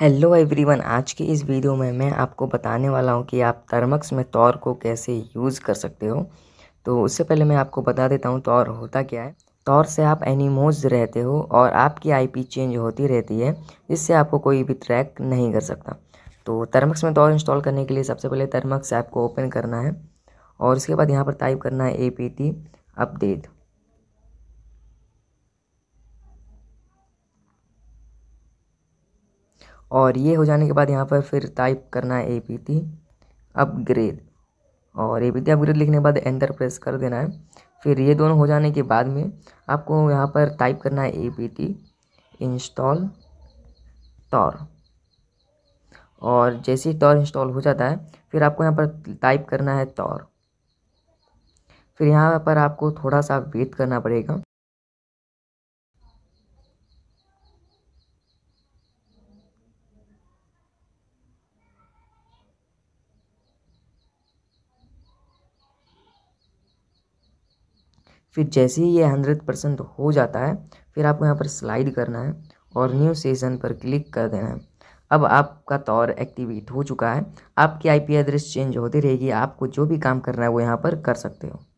hello everyone आज के इस वीडियो में मैं आपको बताने वाला हूँ कि आप तर्मक्स में तौर को कैसे यूज़ कर सकते हो तो उससे पहले मैं आपको बता देता हूँ तौर होता क्या है तौर से आप एनिमोज रहते हो और आपकी आईपी चेंज होती रहती है जिससे आपको कोई भी ट्रैक नहीं कर सकता तो तर्मक्स में तौर इंस्टॉल करने के लिए सबसे पहले तर्मक्स ऐप को ओपन करना है और उसके बाद यहाँ पर टाइप करना है ए अपडेट और ये हो जाने के बाद यहाँ पर फिर टाइप करना है ए पी टी अपग्रेड और ए पी टी अपग्रेड लिखने के बाद एंटर प्रेस कर देना है फिर ये दोनों हो जाने के बाद में आपको यहाँ पर टाइप करना है A P T install tor और जैसे ही टॉर इंस्टॉल हो जाता है फिर आपको यहाँ पर टाइप करना है टॉर फिर यहाँ पर आपको थोड़ा सा वेट करना पड़ेगा फिर जैसे ही ये हंड्रेड परसेंट हो जाता है फिर आपको यहाँ पर स्लाइड करना है और न्यू सेशन पर क्लिक कर देना है अब आपका तौर एक्टिवेट हो चुका है आपकी आईपी एड्रेस चेंज होती रहेगी आपको जो भी काम करना है वो यहाँ पर कर सकते हो